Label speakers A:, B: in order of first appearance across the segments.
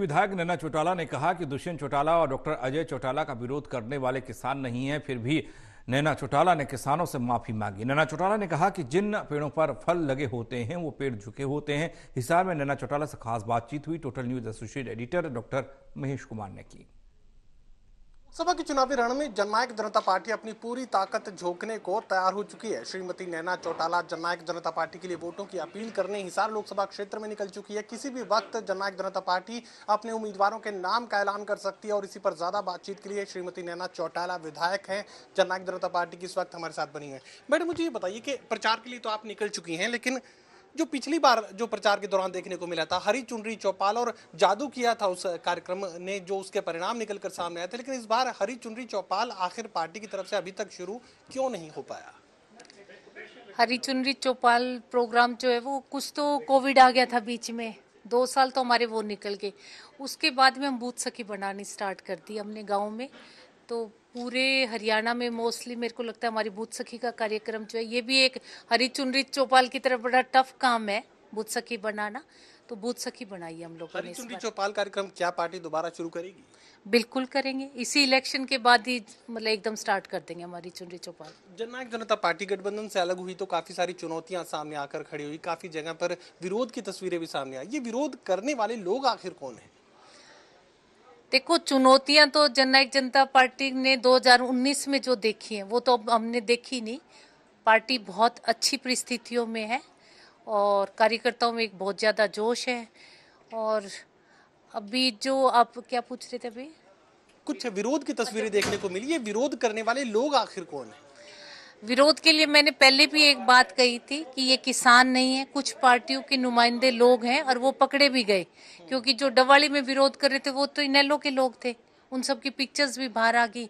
A: विधायक नैना चौटाला ने कहा कि दुष्यंत चौटाला और डॉक्टर अजय चौटाला का विरोध करने वाले किसान नहीं है फिर भी नैना चौटाला ने किसानों से माफी मांगी नैना चौटाला ने कहा कि जिन पेड़ों पर फल लगे होते हैं वो पेड़ झुके होते हैं हिसार में नैना चौटाला से खास बातचीत हुई total news associate editor doctor Mahesh Kumar ने की
B: सभा के चुनावी रण में जननायक जनता पार्टी अपनी पूरी ताकत झोंकने को तैयार हो चुकी है श्रीमती नैना चौटाला जननायक जनता पार्टी के लिए वोटों की अपील करने हिसार लोकसभा क्षेत्र में निकल चुकी है किसी भी वक्त जननायक जनता पार्टी अपने उम्मीदवारों के नाम का ऐलान कर सकती है और इसी पर ज्यादा बातचीत के लिए श्रीमती नैना चौटाला विधायक है जननायक जनता पार्टी की इस वक्त हमारे साथ बनी है मैडम मुझे ये बताइए कि प्रचार के लिए तो आप निकल चुकी हैं लेकिन जो पिछली बार जो प्रचार के दौरान देखने को मिला था हरी चुनरी चौपाल और जादू किया था उस कार्यक्रम ने जो उसके परिणाम निकल कर सामने आए थे लेकिन इस बार हरी चुनरी चौपाल आखिर पार्टी की तरफ से अभी तक शुरू क्यों नहीं हो पाया
A: हरी चुनरी चौपाल प्रोग्राम जो है वो कुछ तो कोविड आ गया था बीच में दो साल तो हमारे वो निकल गए उसके बाद में हम बूथ सखी बनानी स्टार्ट कर दी हमने गाँव में तो पूरे हरियाणा में मोस्टली मेरे को लगता है हमारी बूथ सखी का कार्यक्रम जो है ये भी एक हरी चुनरी चौपाल की तरफ बड़ा टफ काम है बूथ सखी बनाना तो बूथ सखी बनाई हम लोग चौपाल
B: कार्यक्रम क्या पार्टी दोबारा शुरू करेगी
A: बिल्कुल करेंगे इसी इलेक्शन के बाद ही मतलब एकदम स्टार्ट कर देंगे हमारी चुनरी चौपाल
B: जननायक जनता पार्टी गठबंधन से अलग हुई तो काफी सारी चुनौतियां सामने आकर खड़ी हुई काफी जगह पर विरोध की तस्वीरें भी सामने आई ये विरोध करने वाले लोग आखिर कौन है
A: देखो चुनौतियां तो जन जनता पार्टी ने 2019 में जो देखी हैं वो तो हमने देखी नहीं पार्टी बहुत अच्छी परिस्थितियों में है और कार्यकर्ताओं में एक बहुत ज़्यादा जोश है और अभी जो आप क्या पूछ रहे थे अभी
B: कुछ विरोध की तस्वीरें देखने को मिली है विरोध करने
A: वाले लोग आखिर कौन है विरोध के लिए मैंने पहले भी एक बात कही थी कि ये किसान नहीं है कुछ पार्टियों के नुमाइंदे लोग हैं और वो पकड़े भी गए क्योंकि जो डवाली में विरोध कर रहे थे वो तो इनेलो के लोग थे उन सब की पिक्चर्स भी बाहर आ गई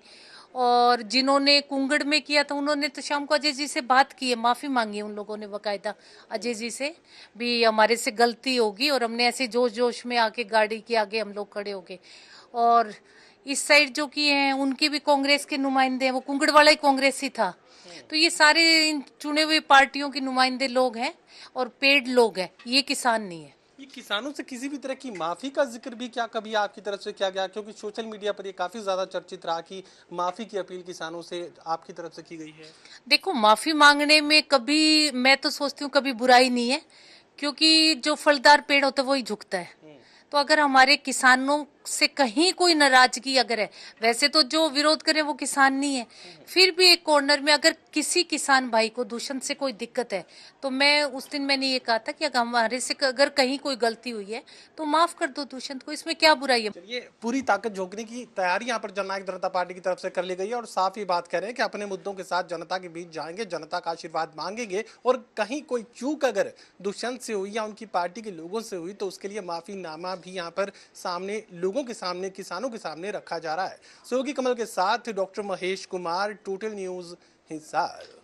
A: और जिन्होंने कुंगड़ में किया था उन्होंने तो शाम को अजय जी से बात की है माफ़ी मांगी उन लोगों ने बाकायदा अजय जी से भी हमारे से गलती होगी और हमने ऐसे जोश जोश में आके गाड़ी के आगे हम लोग खड़े हो गए और इस साइड जो किए हैं उनके भी कांग्रेस के नुमाइंदे हैं वो कुंगड़ वाला ही कांग्रेस ही था तो ये सारे इन चुने हुए पार्टियों के नुमाइंदे लोग हैं और पेड लोग हैं ये किसान नहीं है
B: ये किसानों से किसी भी तरह की माफ़ी का जिक्र भी क्या कभी आपकी तरफ से किया गया क्योंकि सोशल मीडिया पर ये काफ़ी ज़्यादा चर्चित रहा कि माफ़ी की अपील किसानों से आपकी तरफ से की गई है
A: देखो माफ़ी मांगने में कभी मैं तो सोचती हूँ कभी बुराई नहीं है क्योंकि जो फलदार पेड़ होता है ही झुकता है हम्म। तो अगर हमारे किसानों से कहीं कोई नाराजगी अगर है वैसे तो जो विरोध करे वो किसान नहीं है फिर भी एक कॉर्नर में अगर किसी किसान भाई को दूषण से कोई दिक्कत है तो मैं उस दिन मैंने ये कहा था कि अगर हमारे से अगर कहीं कोई गलती हुई है तो माफ कर दो दूषण को इसमें क्या बुराई है ये
B: पूरी ताकत झोंकने की तैयारी यहाँ पर जननायक जनता पार्टी की तरफ से कर ली गई है और साफ ही बात करें कि अपने मुद्दों के साथ जनता के बीच जाएंगे जनता का आशीर्वाद मांगेंगे और कहीं कोई चूक अगर दुष्यंत से हुई या उनकी पार्टी के लोगों से हुई तो उसके लिए माफीनामा भी यहाँ पर सामने लोग लोगों के सामने किसानों के सामने रखा जा रहा है सहयोगी कमल के साथ doctor Mahesh Kumar total news Hisar